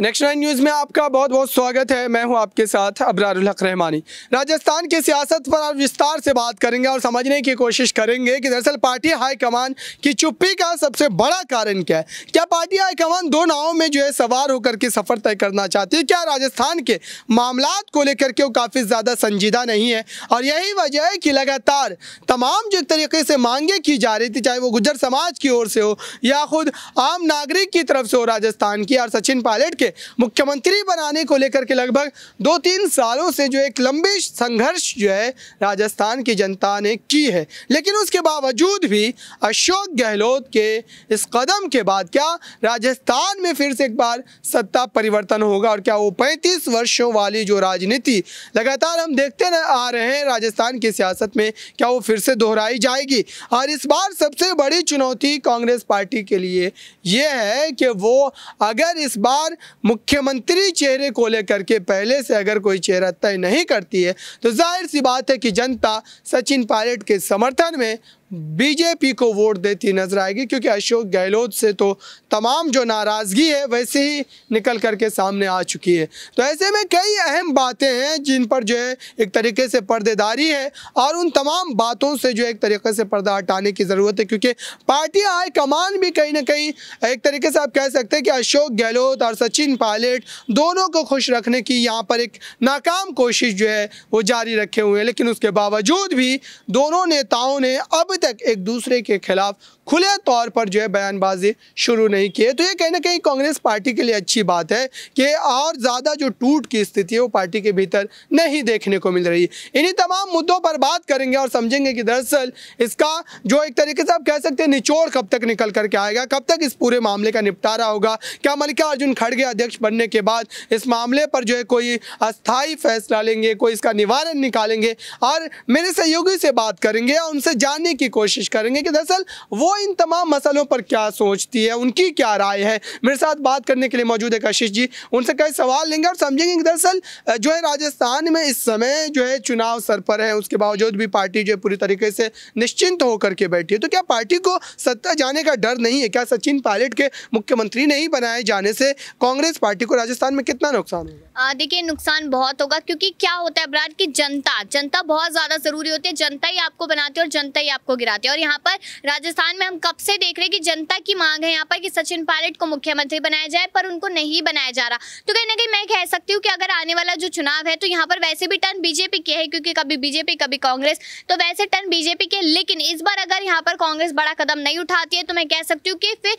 next nine news में आपका बहुत बहुत स्वागत है मैं हूं आपके साथ अबरारुल हक रहमानी राजस्थान की सियासत पर आप विस्तार से बात करेंगे और समझने की कोशिश करेंगे कि दरअसल पार्टी हाईकमान की चुप्पी का सबसे बड़ा कारण क्या है क्या पार्टी हाईकमान दो नावों में जो है सवार होकर के सफ़र तय करना चाहती है क्या राजस्थान के मामला को लेकर के वो काफ़ी ज़्यादा संजीदा नहीं है और यही वजह है कि लगातार तमाम जो तरीके से मांगे की जा रही थी चाहे वो गुजर समाज की ओर से हो या खुद आम नागरिक की तरफ से हो राजस्थान की और सचिन पायलट के मुझे मुख्यमंत्री बनाने को लेकर के लगभग दो तीन सालों से जो एक लंबे संघर्ष जो है राजस्थान की जनता ने की है लेकिन उसके बावजूद भी अशोक गहलोत के इस कदम के बाद क्या राजस्थान में फिर से एक बार सत्ता परिवर्तन होगा और क्या वो पैंतीस वर्षों वाली जो राजनीति लगातार हम देखते आ रहे हैं राजस्थान की सियासत में क्या वो फिर से दोहराई जाएगी और इस बार सबसे बड़ी चुनौती कांग्रेस पार्टी के लिए ये है कि वो अगर इस बार मुख्यमंत्री चेहरे को लेकर के पहले से अगर कोई चेहरा तय नहीं करती है तो जाहिर सी बात है कि जनता सचिन पायलट के समर्थन में बीजेपी को वोट देती नजर आएगी क्योंकि अशोक गहलोत से तो तमाम जो नाराज़गी है वैसे ही निकल करके सामने आ चुकी है तो ऐसे में कई अहम बातें हैं जिन पर जो है एक तरीके से पर्देदारी है और उन तमाम बातों से जो एक तरीके से पर्दा हटाने की ज़रूरत है क्योंकि पार्टी कमान भी कहीं ना कहीं एक तरीके से आप कह सकते हैं कि अशोक गहलोत और सचिन पायलट दोनों को खुश रखने की यहाँ पर एक नाकाम कोशिश जो है वो जारी रखे हुए हैं लेकिन उसके बावजूद भी दोनों नेताओं ने अब तक एक दूसरे के खिलाफ खुले तौर पर जो है बयानबाजी शुरू नहीं किए तो ये कहीं ना कहीं कांग्रेस पार्टी के लिए अच्छी बात है कि और ज़्यादा जो टूट की स्थिति है वो पार्टी के भीतर नहीं देखने को मिल रही इन्हीं तमाम मुद्दों पर बात करेंगे और समझेंगे कि दरअसल इसका जो एक तरीके से आप कह सकते हैं निचोड़ कब तक निकल करके आएगा कब तक इस पूरे मामले का निपटारा होगा क्या मल्लिकार्जुन खड़गे अध्यक्ष बनने के बाद इस मामले पर जो है कोई अस्थायी फैसला लेंगे कोई इसका निवारण निकालेंगे और मेरे सहयोगी से बात करेंगे और उनसे जानने की कोशिश करेंगे कि दरअसल वो इन तमाम मसलों पर क्या सोचती है उनकी क्या राय है मेरे साथ बात करने के लिए मौजूद है कशिश जी उनसे कई सवाल लेंगे और समझेंगे दरअसल जो है राजस्थान में इस समय जो है चुनाव सर पर है उसके बावजूद भी पार्टी जो है पूरी तरीके से निश्चिंत होकर के बैठी है तो क्या पार्टी को सत्ता जाने का डर नहीं है क्या सचिन पायलट के मुख्यमंत्री नहीं बनाए जाने से कांग्रेस पार्टी को राजस्थान में कितना नुकसान होगा देखिए नुकसान बहुत होगा क्योंकि क्या होता है अपराध की जनता जनता बहुत ज़्यादा ज़रूरी होती है जनता ही आपको बनाती है और जनता ही आपको गिराती है और यहाँ पर राजस्थान में हम कब से देख रहे हैं कि जनता की मांग है यहाँ पर कि सचिन पायलट को मुख्यमंत्री बनाया जाए पर उनको नहीं बनाया जा रहा तो कहीं ना कहीं मैं कह सकती हूँ कि अगर आने वाला जो चुनाव है तो यहाँ पर वैसे भी टर्न बीजेपी के है क्योंकि कभी बीजेपी कभी कांग्रेस तो वैसे टर्न बीजेपी के लेकिन इस बार अगर यहाँ पर कांग्रेस बड़ा कदम नहीं उठाती है तो मैं कह सकती हूँ कि फिर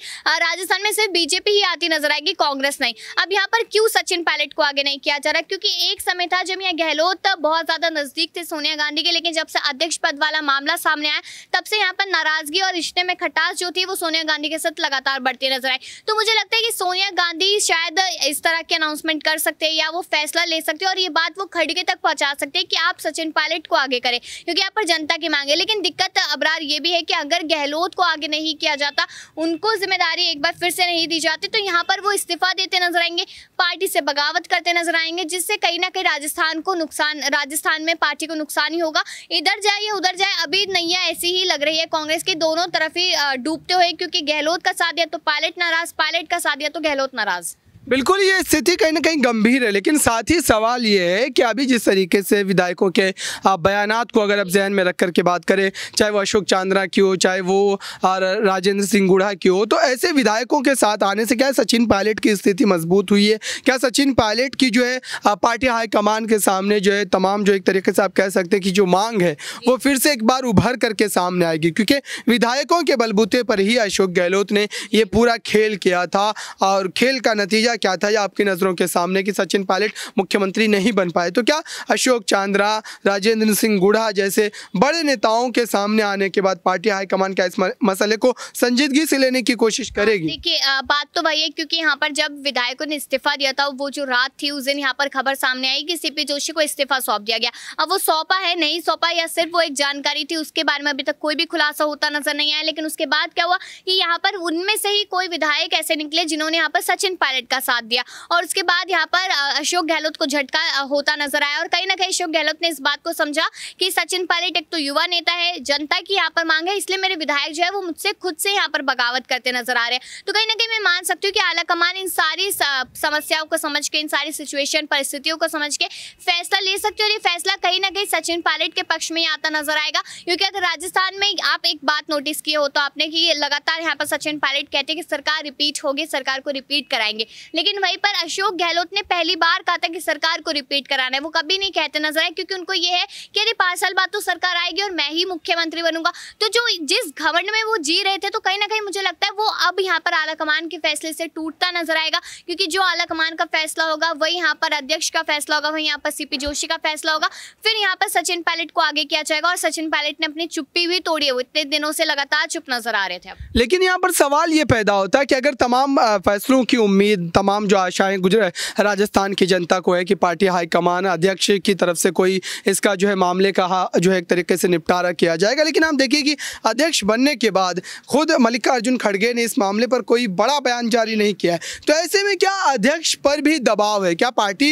राजस्थान में सिर्फ बीजेपी ही आती नजर आएगी कांग्रेस नहीं अब यहाँ पर क्यों सचिन पायलट को आगे नहीं किया जा रहा क्योंकि एक समय था जब यह गहलोत बहुत ज्यादा नजदीक थे सोनिया गांधी के लेकिन जब से अध्यक्ष पद वाला मामला सामने आया तब से यहाँ पर नाराजगी और रिश्ते में खटास जो थी वो सोनिया गांधी के साथ लगातार बढ़ती नजर आई तो मुझे लगता है कि सोनिया गांधी शायद इस तरह के अनाउंसमेंट कर सकते हैं या वो फैसला ले सकते हैं और ये बात वो खड़गे तक पहुंचा सकते हैं कि आप सचिन पायलट को आगे करें क्योंकि यहाँ पर जनता की मांग है लेकिन दिक्कत अबरार ये भी है कि अगर गहलोत को आगे नहीं किया जाता उनको जिम्मेदारी एक बार फिर से नहीं दी जाती तो यहाँ पर वो इस्तीफा देते नजर आएंगे पार्टी से बगावत करते नजर आएंगे जिससे कहीं ना कहीं राजस्थान को नुकसान राजस्थान में पार्टी को नुकसान ही होगा इधर जाए या उधर जाए अभी नैया ऐसी ही लग रही है कांग्रेस के दोनों तरफ काफ़ी डूबते हुए क्योंकि गहलोत का साथ दिया तो पायलट नाराज़ पायलट का साथ दिया तो गहलोत नाराज़ बिल्कुल ये स्थिति कहीं ना कहीं गंभीर है लेकिन साथ ही सवाल ये है कि अभी जिस तरीके से विधायकों के बयान को अगर आप जहन में रख कर के बात करें चाहे वो अशोक चांद्रा की हो चाहे वो राजेंद्र सिंह गुढ़ा की हो तो ऐसे विधायकों के साथ आने से क्या सचिन पायलट की स्थिति मजबूत हुई है क्या सचिन पायलट की जो है पार्टी हाईकमान के सामने जो है तमाम जो एक तरीके से आप कह सकते हैं कि जो मांग है वो फिर से एक बार उभर करके सामने आएगी क्योंकि विधायकों के बलबूते पर ही अशोक गहलोत ने ये पूरा खेल किया था और खेल का नतीजा क्या था या आपकी नज़रों के सामने कि सचिन पायलट मुख्यमंत्री नहीं बन पाए तो क्या अशोक चांद्रा राजेंद्र सिंह गुढ़ा जैसे बड़े नेताओं के सामने आने के बाद पार्टी हाईकमान क्या इस मसले को संजीदगी से लेने की कोशिश करेगी देखिए बात तो वही है क्योंकि यहाँ पर जब विधायकों ने इस्तीफा दिया था वो जो रात थी उस दिन यहाँ पर खबर सामने आई कि सीपी जोशी को इस्तीफा सौंप दिया गया अब वो सौंपा है नहीं सौंपा या सिर्फ वो एक जानकारी थी उसके बारे में अभी तक कोई भी खुलासा होता नजर नहीं आया लेकिन उसके बाद क्या हुआ कि यहाँ पर उनमें से ही कोई विधायक ऐसे निकले जिन्होंने यहाँ पर सचिन पायलट का साथ दिया और उसके बाद यहाँ पर अशोक गहलोत को झटका होता नजर आया और कहीं ना कहीं अशोक गहलोत ने इस बात को समझा कि सचिन पायलट एक तो युवा नेता है जनता की यहाँ पर मांग है इसलिए मेरे विधायक जो है वो मुझसे खुद से यहाँ पर बगावत करते नजर आ रहे हैं तो कहीं ना कहीं मैं मान सकती हूँ कि आला कमान इन सारी समस्याओं को समझ के इन सारी सिचुएशन परिस्थितियों को समझ के फैसला ले सकती हूँ और ये फैसला कहीं ना कहीं सचिन पायलट के पक्ष में आता नजर आएगा क्योंकि अगर राजस्थान में आप एक बात नोटिस किए हो तो आपने कि लगातार यहाँ पर सचिन पायलट कहते हैं कि सरकार रिपीट होगी सरकार को रिपीट कराएंगे लेकिन वहीं पर अशोक गहलोत ने पहली बार कहा था कि सरकार को रिपीट कराना है वो कभी नहीं कहते नजर आए क्योंकि उनको ये है कि अरे पाँच साल बाद तो सरकार आएगी और मैं ही मुख्यमंत्री बनूंगा तो जो जिस घवंड में वो जी रहे थे तो कहीं ना कहीं मुझे लगता है वो अब यहाँ पर आला कमान के फैसले से टूटता नजर आएगा क्योंकि जो आला कमान का फैसला होगा वही यहाँ पर अध्यक्ष का फैसला होगा वही यहाँ पर सीपी जोशी का फैसला होगा फिर यहाँ पर सचिन पायलट को आगे किया जाएगा और सचिन पायलट ने अपनी चुप्पी भी तोड़ी है इतने दिनों से लगातार चुप नजर आ रहे थे लेकिन यहाँ पर सवाल ये पैदा होता है कि अगर तमाम फैसलों की उम्मीद तमाम जो आशाएं गुजर राजस्थान की जनता को है कि पार्टी हाईकमान अध्यक्ष की तरफ से कोई इसका जो है मामले का जो है एक तरीके से निपटारा किया जाएगा लेकिन आप देखिए कि अध्यक्ष बनने के बाद खुद मल्लिकार्जुन खड़गे ने इस मामले पर कोई बड़ा बयान जारी नहीं किया है तो ऐसे में क्या अध्यक्ष पर भी दबाव है क्या पार्टी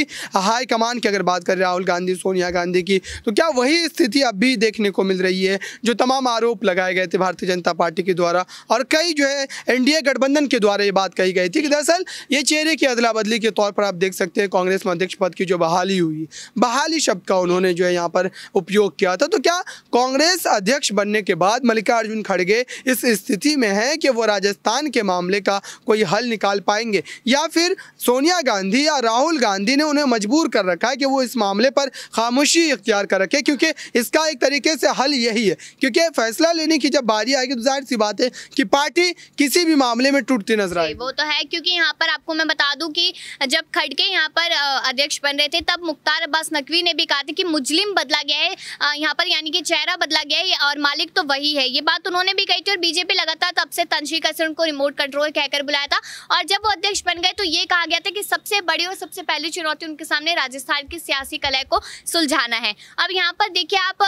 हाईकमान की अगर बात करें राहुल गांधी सोनिया गांधी की तो क्या वही स्थिति अब भी देखने को मिल रही है जो तमाम आरोप लगाए गए थे भारतीय जनता पार्टी के द्वारा और कई जो है एनडीए गठबंधन के द्वारा ये बात कही गई थी कि दरअसल ये चेहरे की अदला बदली के तौर पर आप देख सकते हैं कांग्रेस में अध्यक्ष पद की जो बहाली हुई बहाली शब्द का उन्होंने जो है यहाँ पर उपयोग किया था तो क्या कांग्रेस अध्यक्ष बनने के बाद मल्लिकार्जुन खड़गे इस स्थिति में हैं कि वो राजस्थान के मामले का कोई हल निकाल पाएंगे या फिर सोनिया गांधी या राहुल गांधी ने उन्हें मजबूर कर रखा है कि वो इस मामले पर खामोशी इख्तियार कर रखे क्योंकि इसका एक तरीके से हल यही है क्योंकि फैसला लेने की जब बारी आएगी तो जाहिर सी बात है कि पार्टी किसी भी मामले में टूटती नजर आएगी वो तो है क्योंकि यहाँ पर आपको मैं मैं बता दूं कि जब खड़के यहाँ पर अध्यक्ष बन रहे थे तब मुख्तार अब्बास नकवी ने भी कहा था कि मुजलिम बदला गया है यहाँ पर यानी कि चेहरा बदला गया है और मालिक तो वही है ये बात उन्होंने भी कही थी और बीजेपी लगातार तब से तनशी कसर उनको रिमोट कंट्रोल कहकर बुलाया था और जब वो अध्यक्ष बन गए तो ये कहा गया था कि सबसे बड़ी और सबसे पहली चुनौती उनके सामने राजस्थान की सियासी कला को सुलझाना है अब यहाँ पर देखिए आप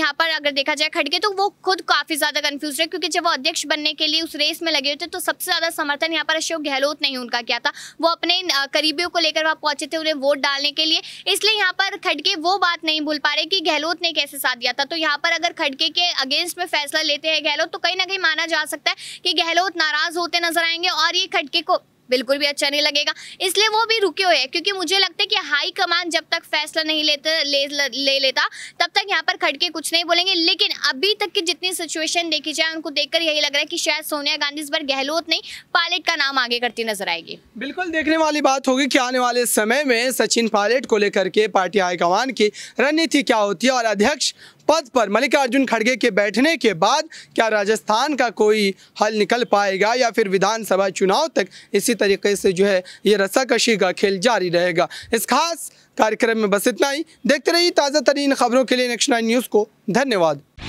यहाँ पर अगर देखा जाए खड़के तो वो खुद काफ़ी ज़्यादा कन्फ्यूज रहे क्योंकि जब वो अध्यक्ष बनने के लिए उस रेस में लगे हुए थे तो सबसे ज़्यादा समर्थन यहाँ पर अशोक गहलोत ने ही उनका किया था वो अपने करीबियों को लेकर वहाँ पहुंचे थे उन्हें वोट डालने के लिए इसलिए यहाँ पर खड़के वो बात नहीं भूल पा रहे कि गहलोत ने कैसे साथ दिया था तो यहाँ पर अगर खड़के के अगेंस्ट में फैसला लेते हैं गहलोत तो कहीं ना कहीं माना जा सकता है कि गहलोत नाराज होते नजर आएंगे और ये खड़के को बिल्कुल भी अच्छा नहीं लगेगा इसलिए वो भी रुके हुए हैं क्योंकि मुझे लगता है कि हाई कमान जब तक फैसला नहीं लेते ले, ले लेता तब तक यहाँ पर खड़के कुछ नहीं बोलेंगे लेकिन अभी तक की जितनी सिचुएशन देखी जाए उनको देखकर यही लग रहा है कि शायद सोनिया गांधी इस बार गहलोत नहीं पायलट का नाम आगे करती नजर आएगी बिल्कुल देखने वाली बात होगी कि आने वाले समय में सचिन पायलट को लेकर के पार्टी हाईकमान की रणनीति क्या होती है और अध्यक्ष पद पर मल्लिकार्जुन खड़गे के बैठने के बाद क्या राजस्थान का कोई हल निकल पाएगा या फिर विधानसभा चुनाव तक इसी तरीके से जो है ये रस्साकशी का खेल जारी रहेगा इस खास कार्यक्रम में बस इतना ही देखते रहिए ताज़ा तरीन खबरों के लिए नेक्स्ट नाइन न्यूज़ को धन्यवाद